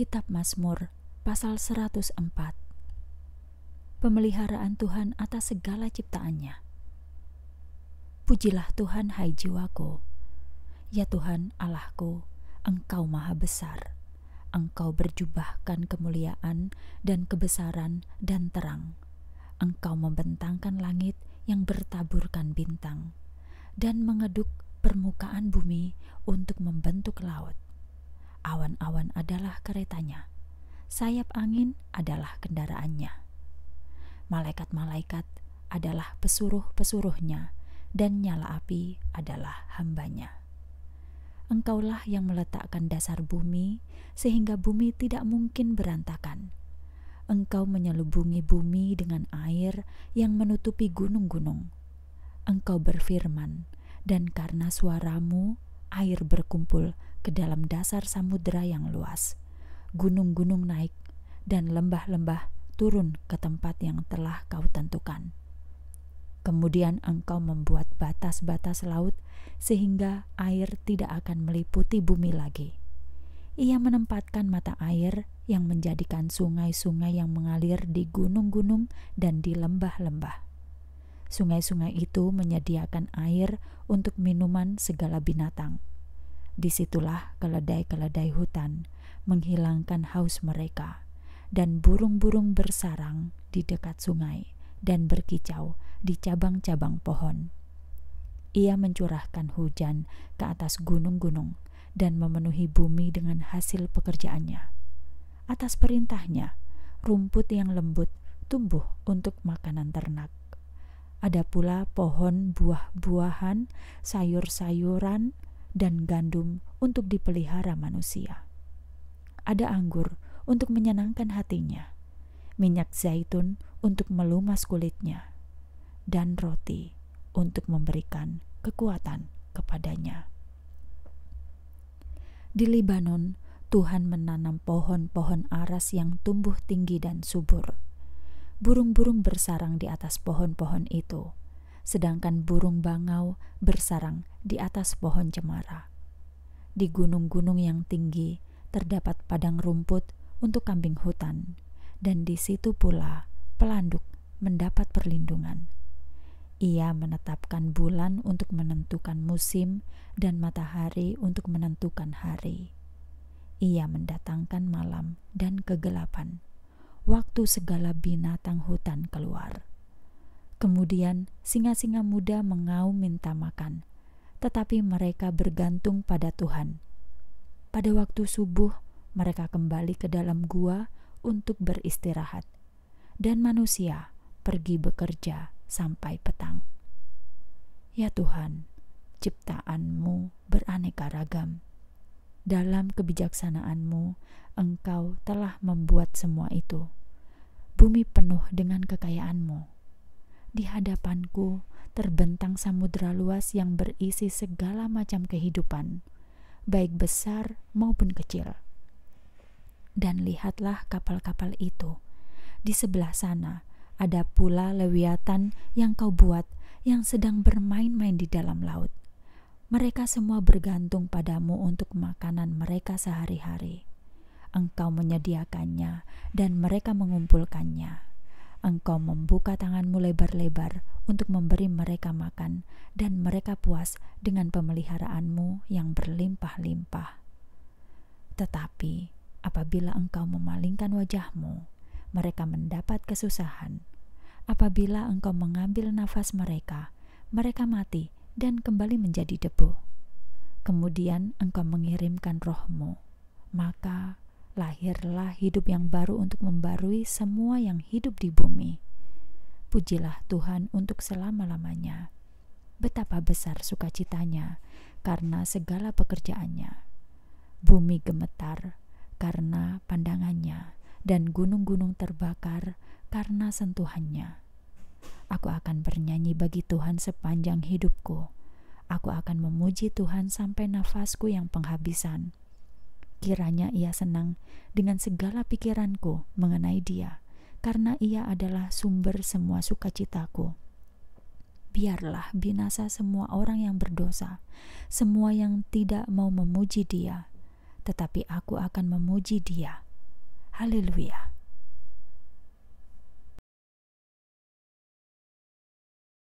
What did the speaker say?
Kitab Mazmur pasal 104. Pemeliharaan Tuhan atas segala ciptaannya. Pujilah Tuhan hai jiwaku. Ya Tuhan Allahku, Engkau maha besar. Engkau berjubahkan kemuliaan dan kebesaran dan terang. Engkau membentangkan langit yang bertaburkan bintang dan mengeduk permukaan bumi untuk membentuk laut. Awan-awan adalah keretanya, sayap angin adalah kendaraannya. Malaikat-malaikat adalah pesuruh-pesuruhnya, dan nyala api adalah hambanya. Engkaulah yang meletakkan dasar bumi, sehingga bumi tidak mungkin berantakan. Engkau menyelubungi bumi dengan air yang menutupi gunung-gunung. Engkau berfirman, dan karena suaramu, air berkumpul ke dalam dasar samudera yang luas. Gunung-gunung naik dan lembah-lembah turun ke tempat yang telah kau tentukan. Kemudian engkau membuat batas-batas laut sehingga air tidak akan meliputi bumi lagi. Ia menempatkan mata air yang menjadikan sungai-sungai yang mengalir di gunung-gunung dan di lembah-lembah sungai-sungai itu menyediakan air untuk minuman segala binatang. Disitulah keledai-keledai hutan menghilangkan haus mereka, dan burung-burung bersarang di dekat sungai dan berkicau di cabang-cabang pohon. Ia mencurahkan hujan ke atas gunung-gunung dan memenuhi bumi dengan hasil pekerjaannya. Atas perintahnya, rumput yang lembut tumbuh untuk makanan ternak ada pula pohon buah-buahan, sayur-sayuran, dan gandum untuk dipelihara manusia. Ada anggur untuk menyenangkan hatinya, minyak zaitun untuk melumas kulitnya, dan roti untuk memberikan kekuatan kepadanya. Di Libanon, Tuhan menanam pohon-pohon aras yang tumbuh tinggi dan subur burung-burung bersarang di atas pohon-pohon itu, sedangkan burung bangau bersarang di atas pohon cemara. Di gunung-gunung yang tinggi terdapat padang rumput untuk kambing hutan, dan di situ pula pelanduk mendapat perlindungan. Ia menetapkan bulan untuk menentukan musim dan matahari untuk menentukan hari. Ia mendatangkan malam dan kegelapan waktu segala binatang hutan keluar. Kemudian singa-singa muda mengaum minta makan, tetapi mereka bergantung pada Tuhan. Pada waktu subuh, mereka kembali ke dalam gua untuk beristirahat, dan manusia pergi bekerja sampai petang. Ya Tuhan, ciptaanmu beraneka ragam dalam kebijaksanaanmu, engkau telah membuat semua itu. Bumi penuh dengan kekayaanmu. Di hadapanku terbentang samudra luas yang berisi segala macam kehidupan, baik besar maupun kecil. Dan lihatlah kapal-kapal itu. Di sebelah sana ada pula lewiatan yang kau buat yang sedang bermain-main di dalam laut mereka semua bergantung padamu untuk makanan mereka sehari-hari. Engkau menyediakannya, dan mereka mengumpulkannya. Engkau membuka tanganmu lebar-lebar untuk memberi mereka makan, dan mereka puas dengan pemeliharaanmu yang berlimpah-limpah. Tetapi apabila engkau memalingkan wajahmu, mereka mendapat kesusahan. Apabila engkau mengambil nafas mereka, mereka mati dan kembali menjadi debu. Kemudian engkau mengirimkan rohmu, maka lahirlah hidup yang baru untuk membarui semua yang hidup di bumi. Pujilah Tuhan untuk selama-lamanya. Betapa besar sukacitanya karena segala pekerjaannya. Bumi gemetar karena pandangannya dan gunung-gunung terbakar karena sentuhannya Aku akan bernyanyi bagi Tuhan sepanjang hidupku. Aku akan memuji Tuhan sampai nafasku yang penghabisan. Kiranya ia senang dengan segala pikiranku mengenai dia, karena ia adalah sumber semua sukacitaku. Biarlah binasa semua orang yang berdosa, semua yang tidak mau memuji dia, tetapi aku akan memuji dia. Haleluya!